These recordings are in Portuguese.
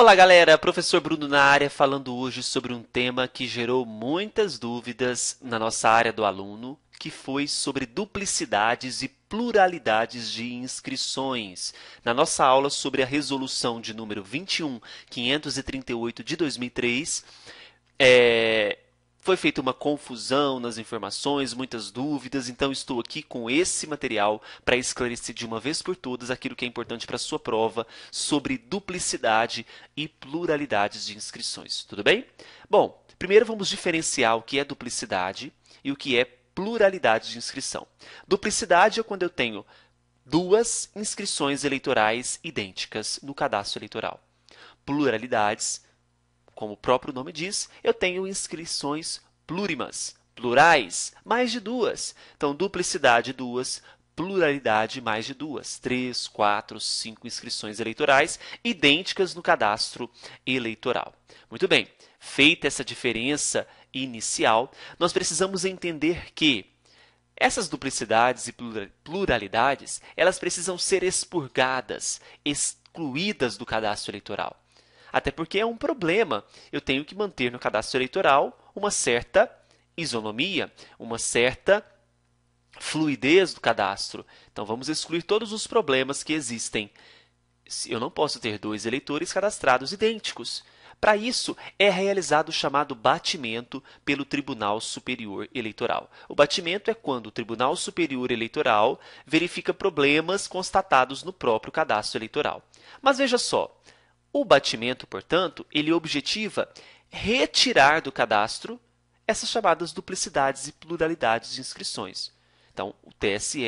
Olá, galera! Professor Bruno na área falando hoje sobre um tema que gerou muitas dúvidas na nossa área do aluno, que foi sobre duplicidades e pluralidades de inscrições. Na nossa aula sobre a resolução de número 21.538 de 2003, é, foi feita uma confusão nas informações, muitas dúvidas, então estou aqui com esse material para esclarecer de uma vez por todas aquilo que é importante para a sua prova sobre duplicidade e pluralidades de inscrições, tudo bem? Bom, primeiro vamos diferenciar o que é duplicidade e o que é pluralidade de inscrição. Duplicidade é quando eu tenho duas inscrições eleitorais idênticas no cadastro eleitoral. Pluralidades como o próprio nome diz, eu tenho inscrições plurimas, plurais, mais de duas. Então, duplicidade, duas, pluralidade, mais de duas. Três, quatro, cinco inscrições eleitorais idênticas no cadastro eleitoral. Muito bem, feita essa diferença inicial, nós precisamos entender que essas duplicidades e pluralidades, elas precisam ser expurgadas, excluídas do cadastro eleitoral. Até porque é um problema. Eu tenho que manter no cadastro eleitoral uma certa isonomia, uma certa fluidez do cadastro. Então vamos excluir todos os problemas que existem. Eu não posso ter dois eleitores cadastrados idênticos. Para isso, é realizado o chamado batimento pelo Tribunal Superior Eleitoral. O batimento é quando o Tribunal Superior Eleitoral verifica problemas constatados no próprio cadastro eleitoral. Mas veja só, o batimento, portanto, ele objetiva retirar do cadastro essas chamadas duplicidades e pluralidades de inscrições. Então, o TSE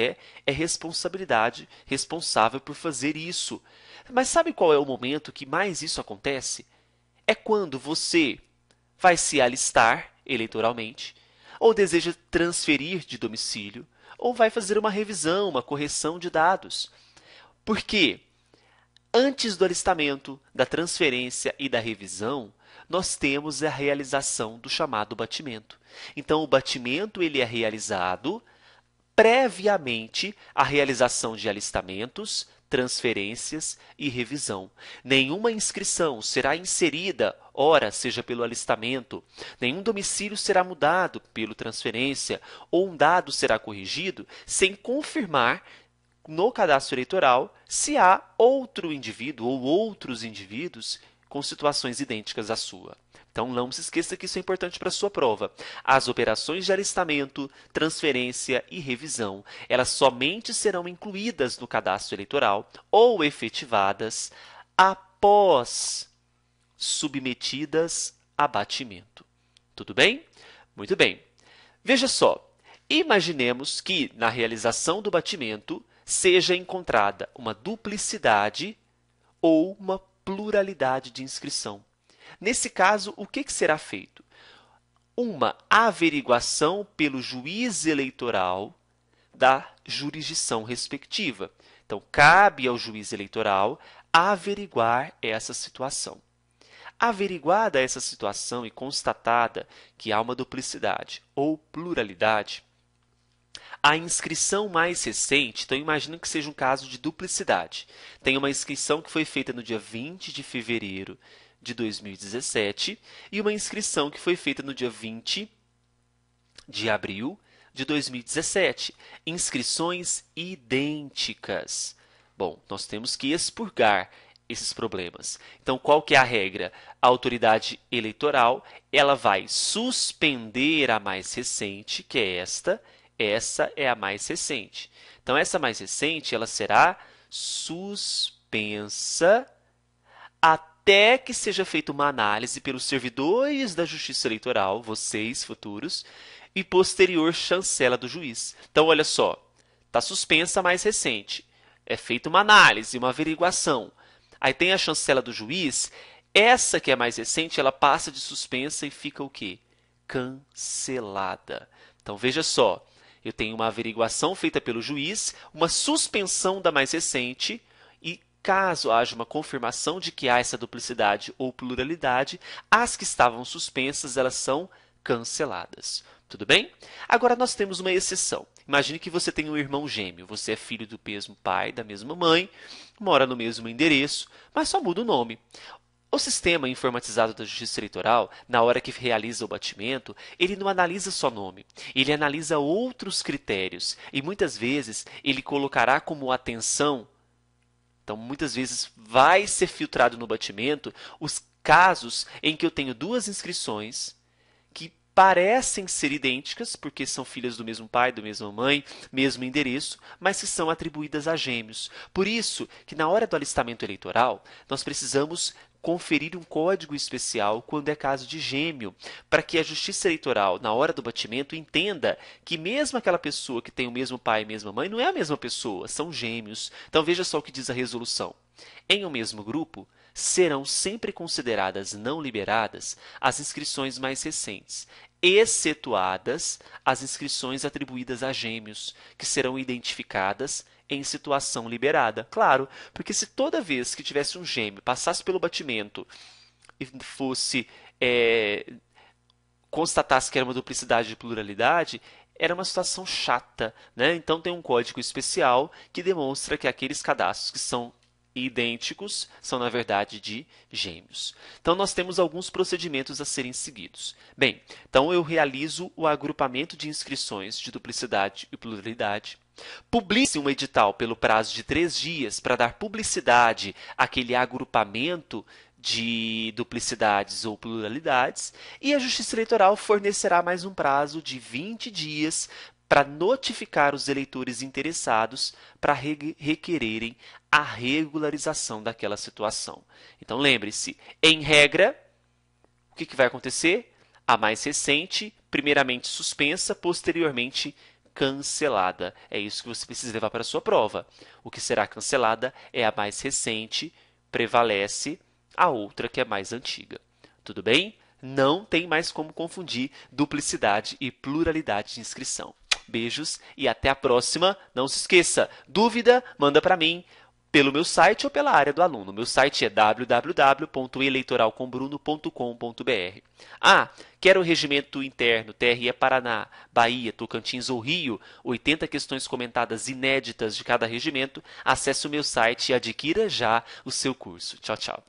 é responsabilidade responsável por fazer isso. Mas sabe qual é o momento que mais isso acontece? É quando você vai se alistar eleitoralmente, ou deseja transferir de domicílio, ou vai fazer uma revisão, uma correção de dados. Por quê? Antes do alistamento, da transferência e da revisão, nós temos a realização do chamado batimento. Então, o batimento ele é realizado previamente à realização de alistamentos, transferências e revisão. Nenhuma inscrição será inserida, ora seja pelo alistamento, nenhum domicílio será mudado pelo transferência ou um dado será corrigido sem confirmar no cadastro eleitoral se há outro indivíduo ou outros indivíduos com situações idênticas à sua. Então, não se esqueça que isso é importante para a sua prova. As operações de alistamento, transferência e revisão, elas somente serão incluídas no cadastro eleitoral ou efetivadas após submetidas a batimento. Tudo bem? Muito bem. Veja só. Imaginemos que, na realização do batimento, seja encontrada uma duplicidade ou uma pluralidade de inscrição. Nesse caso, o que será feito? Uma averiguação pelo juiz eleitoral da jurisdição respectiva. Então, cabe ao juiz eleitoral averiguar essa situação. Averiguada essa situação e constatada que há uma duplicidade ou pluralidade, a inscrição mais recente, então imagino que seja um caso de duplicidade. Tem uma inscrição que foi feita no dia 20 de fevereiro de 2017 e uma inscrição que foi feita no dia 20 de abril de 2017. Inscrições idênticas. Bom, nós temos que expurgar esses problemas. Então, qual que é a regra? A autoridade eleitoral ela vai suspender a mais recente, que é esta, essa é a mais recente. Então, essa mais recente ela será suspensa até que seja feita uma análise pelos servidores da Justiça Eleitoral, vocês futuros, e posterior chancela do juiz. Então, olha só, está suspensa a mais recente. É feita uma análise, uma averiguação. Aí tem a chancela do juiz. Essa que é mais recente, ela passa de suspensa e fica o quê? Cancelada. Então, veja só, eu tenho uma averiguação feita pelo juiz, uma suspensão da mais recente e, caso haja uma confirmação de que há essa duplicidade ou pluralidade, as que estavam suspensas elas são canceladas. Tudo bem? Agora nós temos uma exceção. Imagine que você tem um irmão gêmeo, você é filho do mesmo pai, da mesma mãe, mora no mesmo endereço, mas só muda o nome. O sistema informatizado da Justiça Eleitoral, na hora que realiza o batimento, ele não analisa só nome, ele analisa outros critérios e muitas vezes ele colocará como atenção. Então, muitas vezes vai ser filtrado no batimento os casos em que eu tenho duas inscrições que parecem ser idênticas, porque são filhas do mesmo pai, da mesma mãe, mesmo endereço, mas que são atribuídas a gêmeos. Por isso que na hora do alistamento eleitoral, nós precisamos conferir um código especial quando é caso de gêmeo, para que a justiça eleitoral, na hora do batimento, entenda que mesmo aquela pessoa que tem o mesmo pai e mesma mãe não é a mesma pessoa, são gêmeos. Então veja só o que diz a resolução. Em um mesmo grupo, serão sempre consideradas não liberadas as inscrições mais recentes, excetuadas as inscrições atribuídas a gêmeos, que serão identificadas em situação liberada. Claro, porque se toda vez que tivesse um gêmeo passasse pelo batimento e fosse é, constatasse que era uma duplicidade de pluralidade, era uma situação chata. Né? Então, tem um código especial que demonstra que aqueles cadastros que são idênticos são, na verdade, de gêmeos. Então, nós temos alguns procedimentos a serem seguidos. Bem, então eu realizo o agrupamento de inscrições de duplicidade e pluralidade. Publique um edital pelo prazo de três dias para dar publicidade àquele agrupamento de duplicidades ou pluralidades, e a Justiça Eleitoral fornecerá mais um prazo de 20 dias para notificar os eleitores interessados para requererem a regularização daquela situação. Então, lembre-se, em regra, o que, que vai acontecer? A mais recente, primeiramente suspensa, posteriormente cancelada. É isso que você precisa levar para a sua prova. O que será cancelada é a mais recente, prevalece a outra que é mais antiga. Tudo bem? Não tem mais como confundir duplicidade e pluralidade de inscrição. Beijos e até a próxima. Não se esqueça, dúvida, manda para mim pelo meu site ou pela área do aluno. Meu site é www.eleitoralcombruno.com.br. Ah, quer o regimento interno TRE Paraná, Bahia, Tocantins ou Rio? 80 questões comentadas inéditas de cada regimento. Acesse o meu site e adquira já o seu curso. Tchau, tchau.